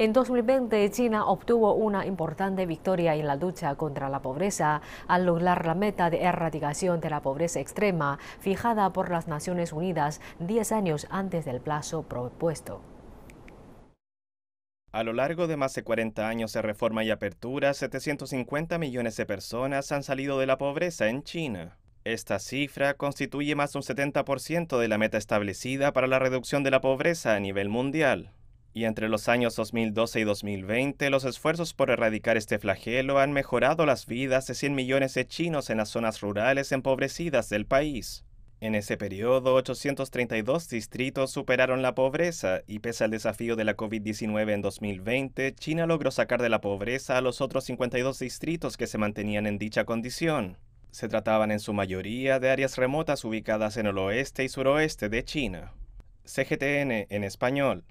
En 2020, China obtuvo una importante victoria en la lucha contra la pobreza al lograr la meta de erradicación de la pobreza extrema fijada por las Naciones Unidas 10 años antes del plazo propuesto. A lo largo de más de 40 años de reforma y apertura, 750 millones de personas han salido de la pobreza en China. Esta cifra constituye más de un 70% de la meta establecida para la reducción de la pobreza a nivel mundial y entre los años 2012 y 2020 los esfuerzos por erradicar este flagelo han mejorado las vidas de 100 millones de chinos en las zonas rurales empobrecidas del país. En ese periodo, 832 distritos superaron la pobreza y pese al desafío de la COVID-19 en 2020, China logró sacar de la pobreza a los otros 52 distritos que se mantenían en dicha condición. Se trataban en su mayoría de áreas remotas ubicadas en el oeste y suroeste de China. CGTN en español.